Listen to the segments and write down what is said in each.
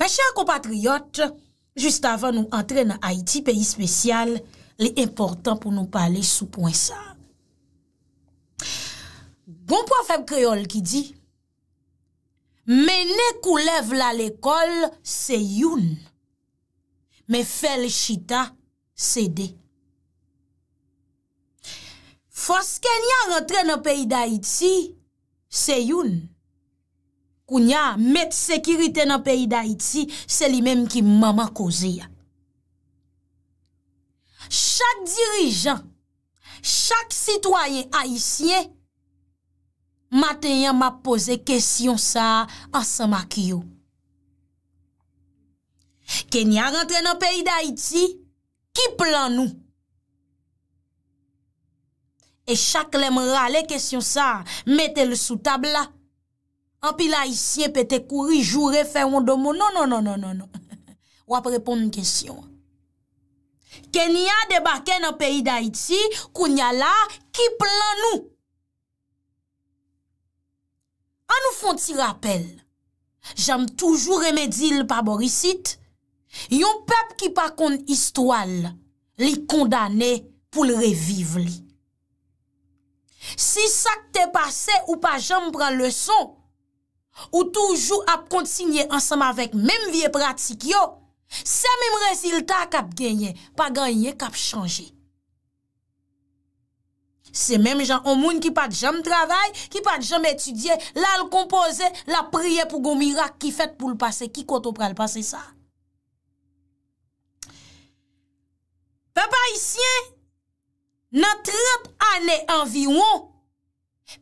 Mè chè akou patriyot, jist avan nou entren nan Haiti, peyi spesyal, lè important pou nou pale sou pwen sa. Bon profèm kreol ki di, mè ne kou lev la l'ekol, se youn, mè fel chita, se de. Fos ken yon rentren nan peyi da Haiti, se youn. ou nya met sekirite nan peyi da iti, se li menm ki maman koze ya. Chak dirijan, chak sitwayen a isye, maten ya ma pose kesyon sa, asan mak yo. Ken ya rentre nan peyi da iti, ki plan nou? E chak lem rale kesyon sa, met el sou tabla, An pi la isye pe te kouri joure fe yon domo. Non, non, non, non, non, non. Wap repon n kesyon. Ken ya debaken an peyi da iti, koun ya la, ki plan nou. An nou fon ti rappel, jame toujou remedi l pa borisit, yon pep ki pa kon istwal, li kondane pou l reviv li. Si sak te pase ou pa jame pran leson, Ou toujou ap kontinye ansam avèk... Mèm vie pratik yo... Sè mèm rezilta kap genye... Pa genye kap chanje... Sè mèm jan omoun ki pat jame travay... Ki pat jame etudye... La l kompoze... La priye pou gomirak... Ki fèt pou l pase... Ki koto pral pase sa... Fè pa isyen... Nan 30 anè anvi won...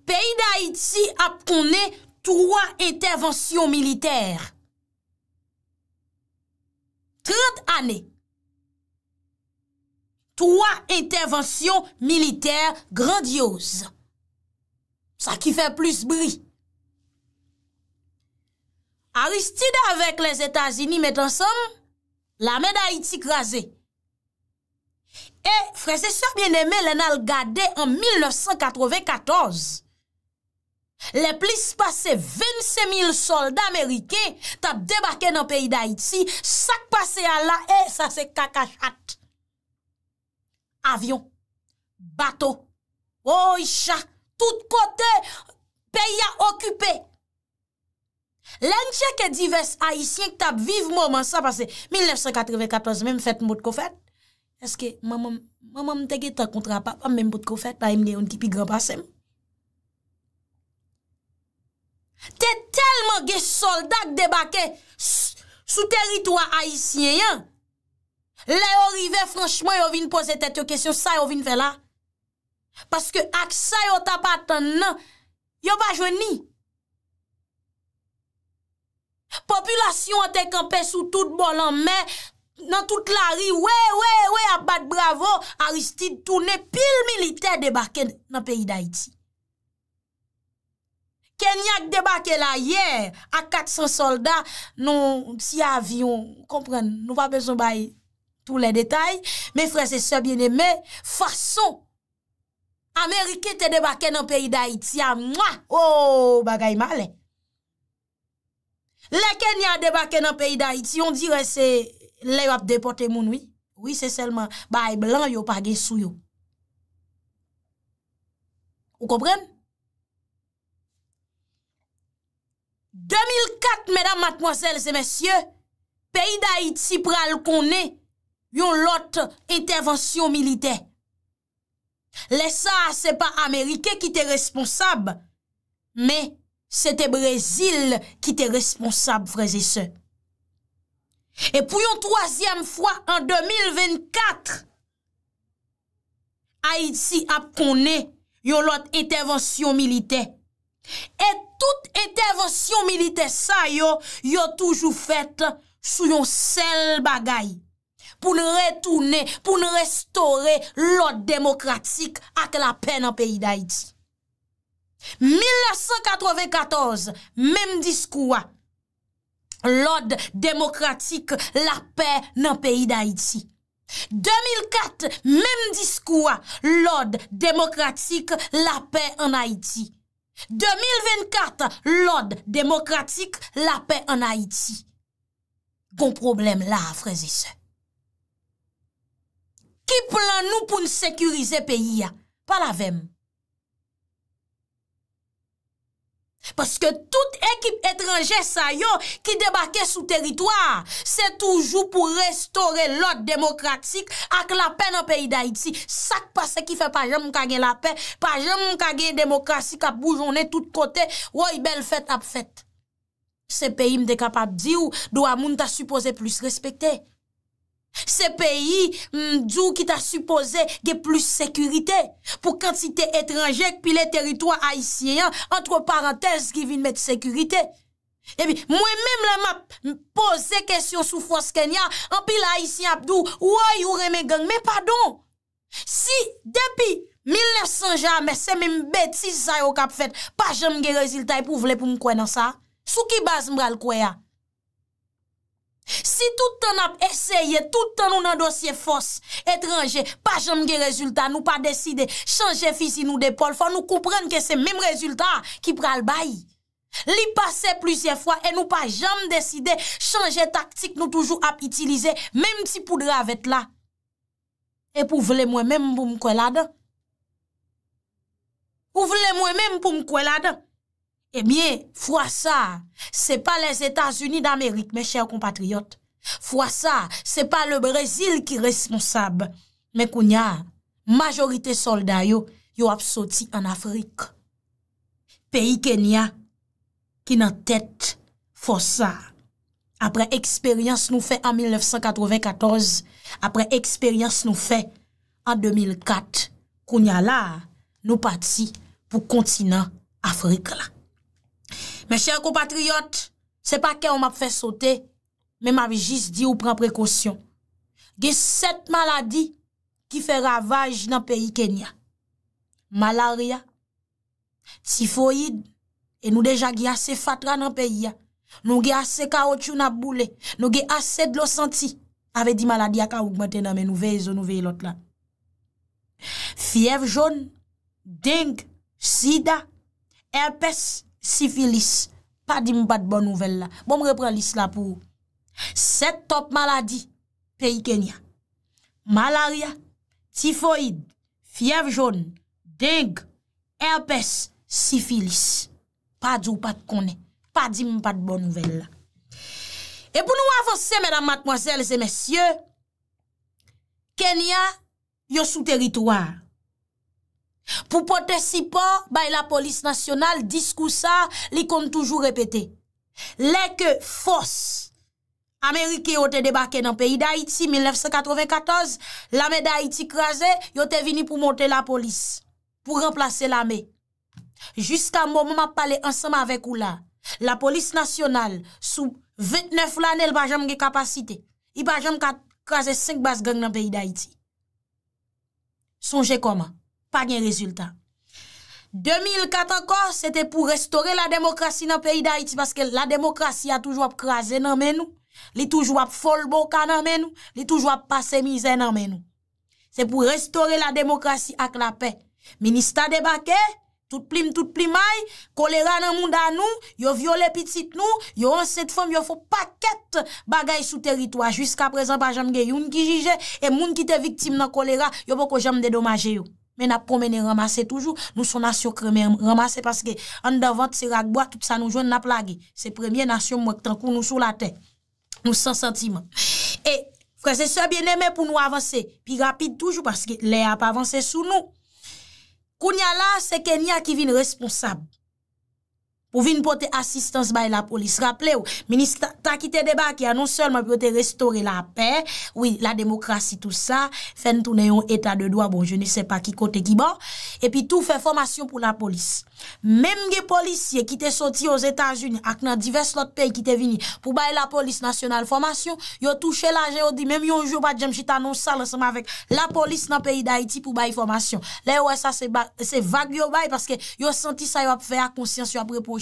Peyi da iti ap konè... Troa intervansyon militer. Trent ane. Troa intervansyon militer grandyoz. Sa ki fe plus bri. Aristide avek les Etats-Unis met ansom, la men da Haiti krasé. E, frese sor bien eme, lè nan l'gade en 1994. Katoz. Le plis pase 25 000 solde Amerike tap debake nan peyi d'Haïti, sak pase a la e, sa se kakachat. Avyon, bato, oi oh, chak, tout kote peyi a okupé. Lenche ke divès Haïtienk tap vive mouman sa pase. 1994, mèm fèt mout kofèt. Eske mèm mèm mtege tak kontra pap, mèm mout kofèt, pa mne yon ki pi grabasèm. Te telman ge soldak debake sou teritwa Haitien yon. Le yo rive franchman yo vin pose tet yo kesyon sa yo vin fe non? la. Paske ak sa yo tapatan nan, yo bajwen ni. Populasyon an te kampe sou tout bolan men, nan tout la ri we we we apat bravo, Aristide tourne pil milite debake nan peyi d'Haiti. Kènyak debake la yè, ak 400 soldat, nou si avyon, kompren, nou va bezon bayi tou le detay, me fre se sebyene, me fason, Amerike te debake nan peyi da iti, ya mwa, ou oh, bagay male. Le kènyak debake nan peyi da iti, yon dire se, le wap depote moun, oui, oui se selman, bayi blan yo, parge sou yo. Ou kompren? 2004, mesdames, mademoiselles et messieurs, peyi d'Haïti pral konè yon lotte intervensyon milite. Lesa, se pa Amerike ki te responsab, me, se te Brezil ki te responsab, freze se. E pou yon troasyem fwa, an 2024, Haïti ap konè yon lotte intervensyon milite. Aïti ap konè yon lotte intervensyon milite. E tout e devansyon milite sa yo, yo toujou fet sou yon sel bagay pou nou retoune, pou nou restore l'od demokratik ak la pe nan peyi d'Haïti. 1994, mem dis kouwa, l'od demokratik la pe nan peyi d'Haïti. 2004, mem dis kouwa, l'od demokratik la pe nan peyi d'Haïti. 2024, l'ode demokratik, la pe en Haïti. Gon problem la, freze se. Ki plan nou pou n'sekurize peyi ya? Palavem. Paske tout ekip etranje sa yo ki debake sou teritoar, se toujou pou restore lot demokratik ak la pen an peyi da iti. Sak pa se ki fe pa jem mou kage la pen, pa jem mou kage demokratik ap boujone tout kote, woy bel fèt ap fèt. Se peyi m de kapap di ou, do a moun ta suppose plus respekte. Se peyi, mdou mm, ki ta supose ge plus sekurite, pou kantite etranjek pi le teritwa Haitien, anto parantez, ge vin met sekurite. Ebi, mwen menm la ma pose kesyon sou foskenya, anpi la Haitien apdou, woy ou reme gen, me padon. Si, depi 1900 jan, mese menm betis zayok apfet, pa jem ge reziltay pou vle pou mkwen an sa, sou ki baz mral kwe ya? Si tout an ap eseye, tout an nou nan dosye fos, etranje, pa janm ge rezultat, nou pa deside, chanje fizi nou depol, fa nou kouprenke se menm rezultat ki pral bay. Li pase plusye fwa, e nou pa janm deside, chanje taktik nou toujou ap itilize, menm ti poudre avet la. E pou vle mwen menm pou mkwe la de. Pou vle mwen menm pou mkwe la de. E eh miye, fwa sa, se pa les Etats-Unis d'Amerik, me chèr kompatriot. Fwa sa, se pa le Brezil ki responsab. Me koun ya, majorite solday yo, yo apsoti an Afrik. Peyi Kenya, ki nan tèt fwa sa. Apre eksperyans nou fe an 1994, apre eksperyans nou fe an 2004. Koun ya la, nou pati pou kontinant Afrik la. Mè chèr ko patriot, se pa kè ou m ap fè sote, mè m avi jis di ou pran prekosyon. Gè set maladi ki fè ravaj nan peyi Kenya. Malaria, tifoïd, e nou deja gè asè fatra nan peyi ya. Nou gè asè kaotchou nan boule, nou gè asè dlo santi, avè di maladi a ka oukbaten nan mè nou vey zo nou vey lot la. Fiev joun, deng, sida, erpes, Sifilis, pa di mou pat bon nouvel la. Bon mrepran lis la pou. Set top maladi, peyi Kenya. Malaria, tifoid, fiev joun, deg, herpes, sifilis. Pa di mou pat konen, pa di mou pat bon nouvel la. E pou nou avanse, mèdam matmoasele se mèsyè, Kenya, yo sou teritouar. Po pote sipa, bay la polis nasyonal, diskousa, li kon toujou repete. Le ke fos, Amerike yo te debake nan peyi da iti, 1994, lame da iti kreze, yo te vini pou monte la polis, pou remplase lame. Jiska mou mou mou mou pale ansama vek ou la, la polis nasyonal, sou 29 lanel bajam ge kapasite, i bajam kreze 5 bas gang nan peyi da iti. Sonje koma? pa gen rezultat. 2004 anko, se te pou restore la demokrasi nan peyi da iti, paske la demokrasi a toujwa ap kraze nan menou, li toujwa ap fol boka nan menou, li toujwa ap pase mize nan menou. Se pou restore la demokrasi ak la pe. Ministan debake, tout plim tout plim ay, kolera nan moun dan nou, yo viole pitit nou, yo anset fom, yo fok paket bagay sou teritwa, jiska prezant pa jam ge youn ki jije, e moun ki te viktim nan kolera, yo poko jam dedomaje yo. men ap promene ramase toujou, nou son asyo kreme ramase, paske an davant se ragboa, tout sa nou joun nap lage, se premye nasyon mwek, tankou nou sou la ten, nou son sentimen. E, fwese se bieneme pou nou avanse, pi rapide toujou, paske le ap avanse sou nou. Koun ya la, se ken ya ki vin responsab. pou vin pou te asistans bay la polis. Raple ou, minis ta ki te debak ya, non selman pou te restore la pe, oui, la demokrasi tout sa, fen tou neyon etat de doa, bon, je ne se pa ki kote ki ban, e pi tou fe formasyon pou la polis. Mem ge polisye ki te soti yo zetan juni, ak nan divers lot pe ki te vini, pou bay la polis nasyonal formasyon, yo touche la jeo di, mem yon jo bat jem si ta non sal, seman vek la polis nan peyi da iti pou bay formasyon. Le ou e sa se vag yo bay, paske yo senti sa yo ap fe a konsyans yo ap repos,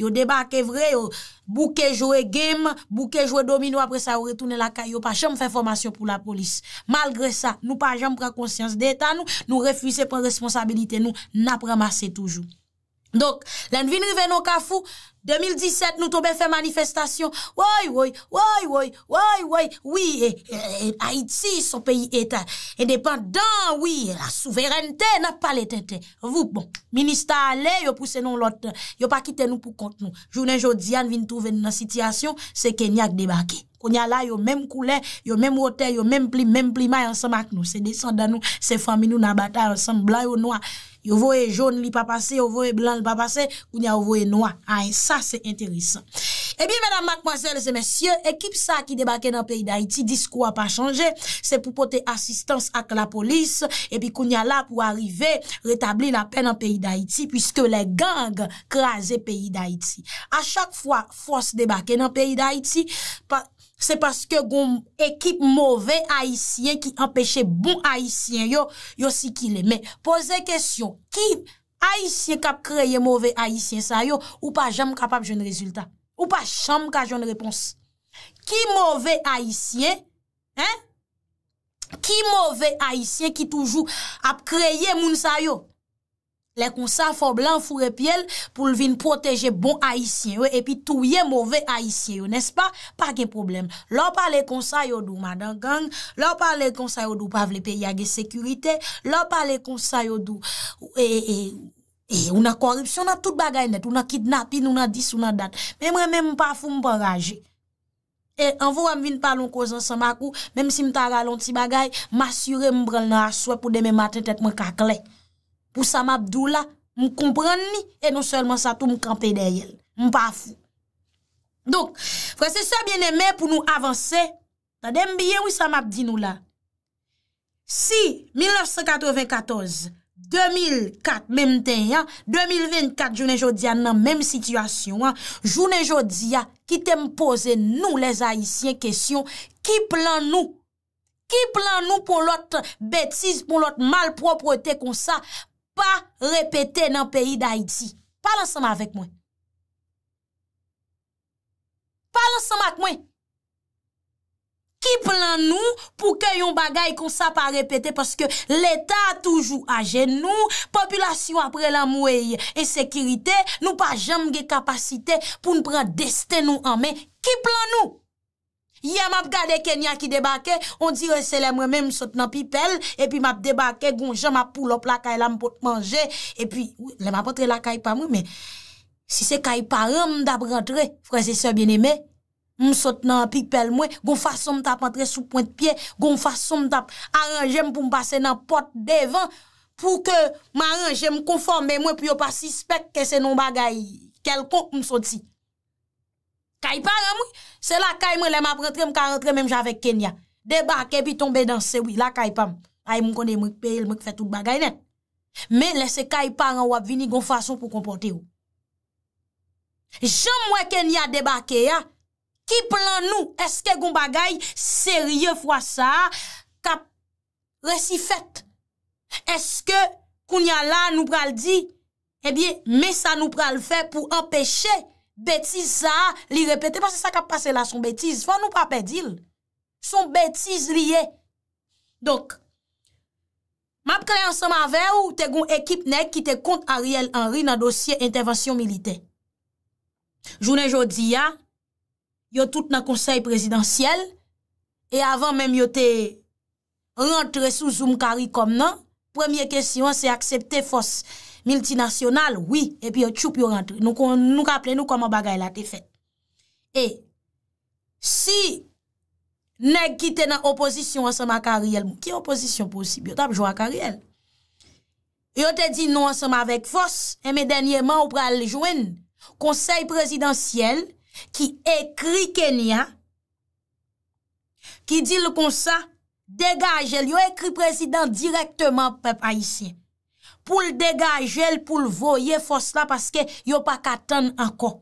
Yo deba ke vre, yo bouke jowe game, bouke jowe domino apre sa yo retoune la ka, yo pa jom fè formasyon pou la polis. Malgre sa, nou pa jom prè konsyans dèta nou, nou refuse pou responsabilite nou, nou nap ramase toujou. Donk, lèn vin rive nou kafou, 2017 nou tombe fè manifestation, woy woy, woy woy, woy woy, woy, e, e, e, a iti sou peyi eta, e depan dan woy, la souverente na pal etete, vupon, minister a le, yo puse nou lot, yo pa kite nou pou kont nou, jounen jodi an vin touven nan sityasyon, se Kenya kdebake, konya la yo menm koule, yo menm wote, yo menm pli, menm pli may ansan mak nou, se desan dan nou, se fami nou nan bata, ansan blan yo nou a, Yovoye joun li pa pase, yovoye blan li pa pase, kounya yovoye noua. Ay, sa, se enteresan. E bi, menam, makmwazel, se mesye, ekip sa ki debake nan peyi d'Aiti, disko a ah, eh pa chanje, se pou pote asistans ak la polis, epi kounya la pou arrive, retabli la pen nan peyi d'Aiti, pwiske le gang krasi peyi d'Aiti. A chak fwa, fwos debake nan peyi d'Aiti, pa... se paske goun ekip mouve aisyen ki empèche bon aisyen yo, yo si ki lè. Mè, pose kèsyon, ki aisyen kap kreye mouve aisyen sa yo, ou pa jam kap ap joun rezultat? Ou pa jam kap joun repons? Ki mouve aisyen, ki mouve aisyen ki toujou ap kreye moun sa yo, Le konsa fo blan fure piel pou l vin proteje bon haisyen yo, epi touye mouve haisyen yo, nes pa, pa gen problem. Lop pale konsa yo do, madan gang, lop pale konsa yo do, pavle pe yage sekurite, lop pale konsa yo do, e, e, e, e, ou na korupsyon, ou na tout bagay net, ou na kidnapin, ou na dis, ou na dat. Me mwen mwen pafou mwen pa raje. E, anvo mwen vin palon kozansan makou, menm si mwen ta ralon ti bagay, mwen asyure mwen brel nan aswe pou demen maten tet mwen kakle. E, pou sa map dou la, mou komprend ni, e non selman sa tou mou kampe dey el, mou pa afou. Donk, fwese sa bieneme pou nou avanse, ta dem biye wou sa map di nou la. Si 1994, 2004, mèm ten ya, 2024, jounen jodi ya nan mèm situasyon, jounen jodi ya, ki tem pose nou les haisyen kesyon, ki plan nou, ki plan nou pou lot betis, pou lot malproprete kon sa? pa repete nan peyi d'Haïti. Palansama avèk mwen. Palansama ak mwen. Ki plan nou pou ke yon bagay kon sa pa repete paske l'Etat toujou age nou, populasyon apre la mweye e sekirite, nou pa jam ge kapasite pou nou pran deste nou anmen. Ki plan nou? Ye m ap gade Kenya ki debake, on dire se lemwe men m sot nan pipel, epi m ap debake, gon jen ma pou lop la kay la m pot manje, epi, le ma potre la kay pa mwen, si se kay pa ron, m dap rentre, freze se bieneme, m sot nan pipel mwen, gon fason tap antre sou pointe pie, gon fason tap aranjem pou m pase nan pot devan, pou ke m aranjem konforme mwen, pou yo pa sispek ke se non bagay kel kon m soti. Kayparan mwi, se la kayman lè m ap rentre m ka rentre mèm jave kenya. Debake pi tombe dan sewi, la kaypam. Ay moun konde m wik peye l m wik fè tout bagay net. Mè lè se kayparan wap vini goun fason pou kompote ou. Jom mwen kenya debake ya, ki plan nou eske goun bagay serye fwa sa, ka resifet. Eske koun ya la nou pral di, eh mè sa nou pral fè pou empèche koun Betize sa, li repete pa se sa kap pase la son betize. Fon nou pa pedil. Son betize liye. Donk, map kre ansan ma ve ou te goun ekip nek ki te kont Ariel Henry nan dosye intervention milite. Jounen jodi ya, yo tout nan konsey presidansyel. E avan menm yo te rentre sou zoom kari kom nan, premye kesyon se aksepte fos. multinasyonal, oui, epi yo tchoup yo rentre. Nou kapele nou koman bagay la te fet. E, si, neg ki te nan opozisyon anseman kariyel, mou ki opozisyon posib, yo tap jou an kariyel, yo te di nou anseman vek fos, e me denye man ou pral lejwen, konsey presidansyel, ki ekri kenya, ki di l kon sa, degaj el, yo ekri presidans direktman pep aisyen. pou l degaje l pou l voye fos la paske yo pa katan anko.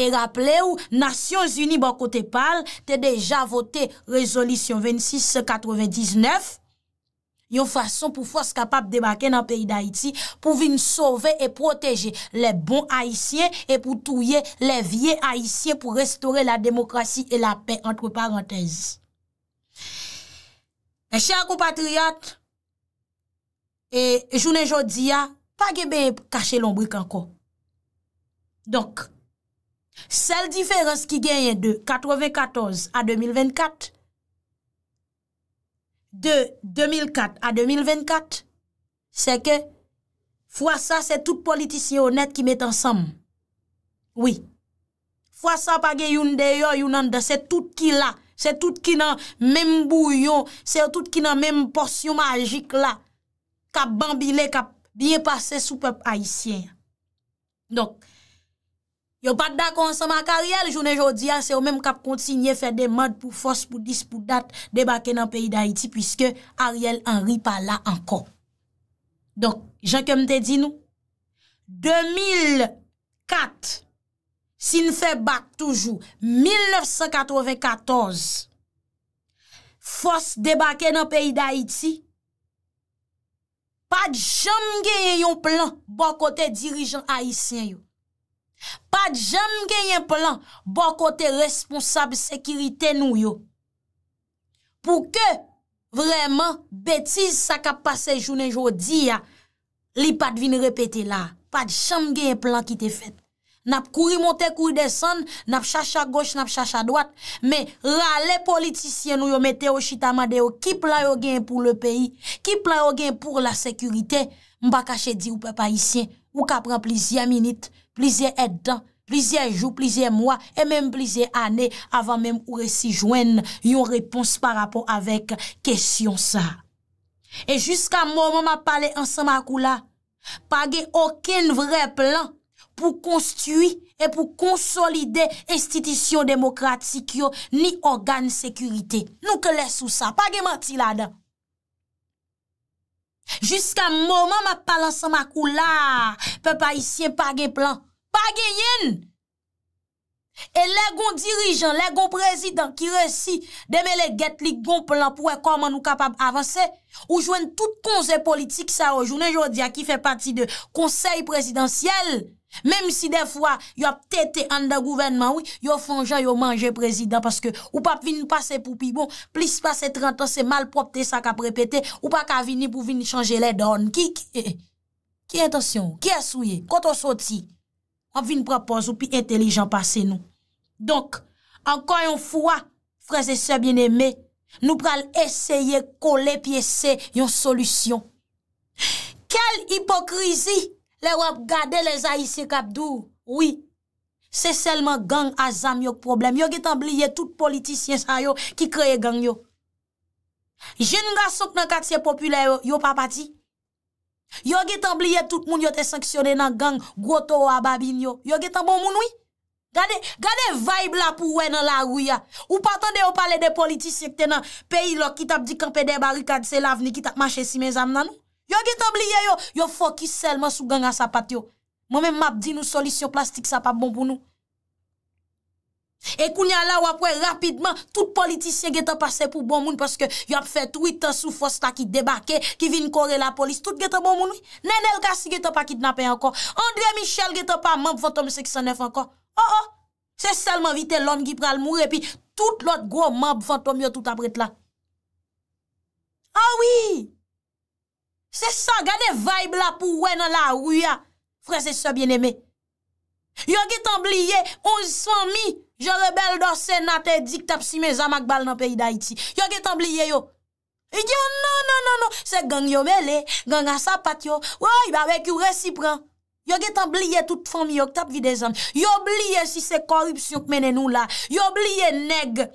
E rappele ou, Nasyons Uni bon kote pal, te deja vote rezolisyon 2699, yo fason pou fos kapap debake nan peyi d'Haïti, pou vin sove e proteje le bon haïsien e pou touye le vie haïsien pou restore la demokrasi e la pey, entre parenthèse. E chè akou patriyat, E, e jounen jodi ya, pa ge ben kache loun brouk anko. Donk, sel diferans ki genye de 94 a 2024, de 2004 a 2024, se ke, fwa sa se tout politisyonet ki met ansam. Oui. Fwa sa pa ge yon deyo yon anda, se tout ki la, se tout ki nan menm bouyon, se tout ki nan menm porsyon magik la. kap bambile, kap bin pase sou pep Haitien. Donk, yo pat da konsama ak Ariel, jounen jodi a, se yo menm kap kontinye fe demad pou fos pou dis pou dat debake nan peyi da Haiti pwiske Ariel an ri pa la ankon. Donk, jen kem te di nou, 2004, si nou fe bak toujou, 1994, fos debake nan peyi da Haiti, Pat jam gen yon plan bon kote dirijan aisyen yo. Pat jam gen yon plan bon kote responsable sekirite nou yo. Pou ke vreman betiz sa ka pase jounen jodi ya, li pat vin repete la. Pat jam gen yon plan ki te fete. Nap kouri monte, kouri desan, nap chacha goch, nap chacha doat. Men, rale politisyen nou yo mette yo chitama de yo, ki plan yo gen pou le peyi, ki plan yo gen pou la sekurite, mba kache di ou pepa isyen, ou ka pran plizye minit, plizye et dan, plizye jou, plizye mwa, e menm plizye ane avan menm ou re si jwen yon repons pa rapon avek kesyon sa. E jiska mou mwen ma pale ansan makou la, page oken vre plan, pou konstiwi e pou konsolide estitisyon demokratik yo ni organ sekurite. Nou ke lesou sa, pa ge mati la dan. Jiska mouman ma palansa ma kou la, pe pa isyen pa ge plan, pa ge yen. E le gon dirijan, le gon prezident ki resi, deme le get li gon plan pou e koman nou kapab avanse, ou jwen tout konze politik sa o jounen jodia ki fe pati de konsey prezidentiyel. Mem si defwa yo ap tete an da gouvenman ou, yo fonjan yo manje prezidant. Paske ou pa vin pase pou pi bon, plis pase 30 ans, se mal popte sa ka prepete. Ou pa ka vini pou vini chanje le don. Ki? Ki eh, intasyon? Ki asouye? Koto soti, ap vin proponso pi intelijan pase nou. Donk, ankan yon fwa, freze se bien eme, nou pral esye kole pi ese yon solusyon. Kel hipokrizi Le wap gade le zaise kapdou, oui, se selman gang a zam yok problem. Yo getan bliye tout politisyen sa yo ki kreye gang yo. Je nga sok nan katsye populè yo papati. Yo getan bliye tout moun yo te sanksyone nan gang gwo to wababin yo. Yo getan bon moun, oui. Gade vibe la pou wè nan la wou ya. Ou patan de yo pale de politisyen kte nan peyi lo ki tap dikampede barikad se la vni ki tap mache si men zam nan yo. Yo ge tab liye yo, yo fokis selman sou gangan sa pat yo. Mwen men map di nou solisyon plastik sa pap bon pou nou. E kounyan la wapwe rapidman, tout politisyen ge te pase pou bon moun paske yo ap fet 8 ansou fosta ki debake, ki vin kore la polis. Tout ge te bon moun. Nen el kasi ge te pa kitnapen ankon. André Michel ge te pa map fantom 69 ankon. Oh oh, se selman vite lon gi pral moure pi tout lot gro map fantom yo tout apret la. Ah oui! Se sa gade vaib la pou wè nan ah. la wè ya, frese se bienemè. Yo ge tambliye, onzi swan mi, je rebel dosen na te dik tap si me zamak bal nan peyi da iti. Yo ge tambliye yo. Yo oh, nan nan nan nan, se gang yo mele, gang a sapat yo, wè yi bawe kyou resipran. Yo ge tambliye tout fon mi yo, tap vi de zan. Yo ge tambliye si se korupsyon kmenen ou la, yo ge tambliye neg.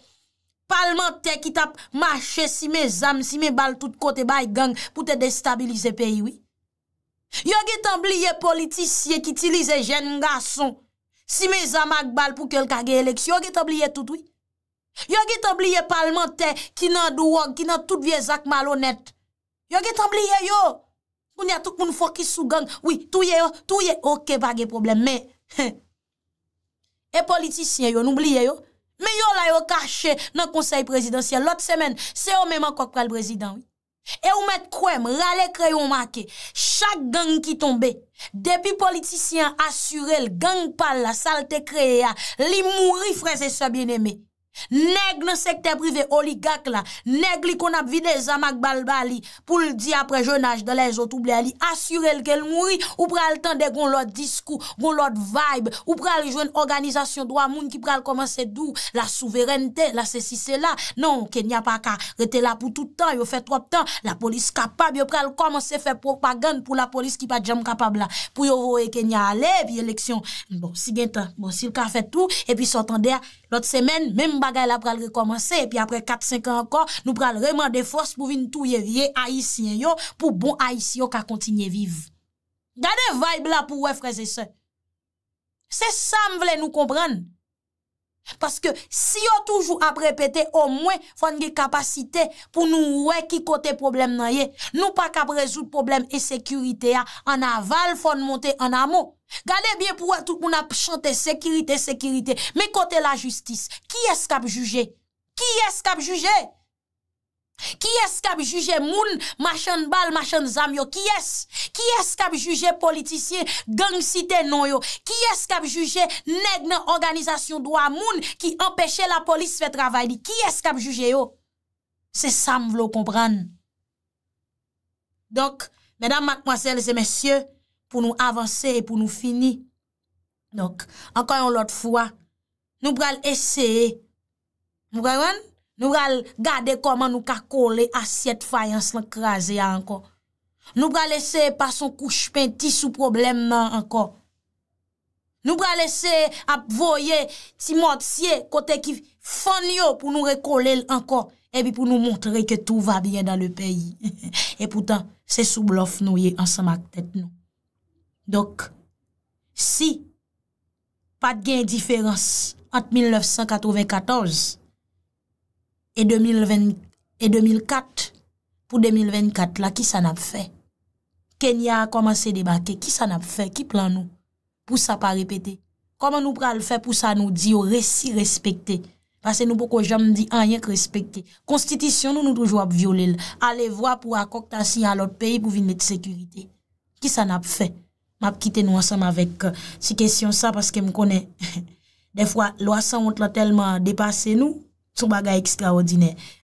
Palman te ki tap mache si me zam, si me bal tout kote bay gang pou te destabilize peyi, oui? Yo ge tabliye politisye ki tilize jen nga son si me zam ak bal pou kelka ge eleks, yo ge tabliye tout, oui? Yo ge tabliye palman te ki nan duwag, ki nan tout viezak malonet, yo ge tabliye yo, moun ya touk moun fokis sou gang, oui, touye yo, touye, oke bag e problem, men, e politisye yo noubliye yo, Men yo la yo kache nan konsey prezidansyen. Lot semen, se yo menman kwa kwa l prezidansyen. E ou met kouem, rale kre yon make. Chak gang ki tombe. Depi politisyen asyre l gang pal la salte kre ya. Li mouri freze sa bien eme. neg nan sekte prive oligak la neg li kon ap vide zamak balba li pou l di apre jenaj de le zo touble li, asyure l ke l moui ou pral tende goun lot diskou goun lot vibe, ou pral jwen organizasyon do amoun ki pral komanse dou la souverente, la se si se la non, kenya pa ka, rete la pou toutan, yo fe trop tan, la polis kapab yo pral komanse fe propagand pou la polis ki pa jam kapab la pou yo vowe kenya ale, pi eleksyon bon, si gen tan, bon, si l ka fe tout e pi sotande, lot semen, mem bagay la pral rekomansè, epi apre 4-5 an ankon, nou pral reman de fos pou vi nou touye vie, aisyen yo, pou bon aisyen yo ka kontinye vive. Gade vibe la pou wè freze se. Se sa m vle nou kompran. Paske si yo toujou ap repete, o mwen fwane ge kapasite pou nou wè ki kote problem nan ye. Nou pa kap rezout problem e sekurite ya, an aval fwane monte an amon. Gane bie pou wè tout moun ap chante sekurite, sekurite. Me kote la justis, ki eskap juje? Ki eskap juje? Ki es kab juje moun Machan bal, machan zam yo Ki es kab juje politisyen Gang site non yo Ki es kab juje negnen Organizasyon doa moun Ki empèche la polis fè travay di Ki es kab juje yo Se sa m vlo kompran Dok, medam, makmwazel, zemesye Pou nou avanse Pou nou fini Dok, ankan yon lot fwa Nou bral eseye Mwre yon Nou bral gade koman nou kakole asyet fayans lankraze anko. Nou bral lese pa son kouchpinti sou problemman anko. Nou bral lese ap voye ti motye kote ki fanyo pou nou rekole lanko. E bi pou nou montre ke tou va bien dan le peyi. E poutan se sou blof nou ye ansan mak tete nou. Dok, si pat gen indiferans at 1994, E 2004, pou 2024 la, ki sa nap fè? Kenya a komanse debake, ki sa nap fè? Ki plan nou? Pou sa pa repete? Koman nou pral fè pou sa nou di yo resi respekte? Pase nou pou ko jam di a yen krespekte? Konstitisyon nou nou toujou ap violel? Ale vwa pou akokta si an lot peyi pou vin met sekurite? Ki sa nap fè? Ma ap kite nou asanm avek si euh, kesyon sa Pase ke m konen De fwa lo asan ont la telman depase nou Tsou baga ekis ka odine.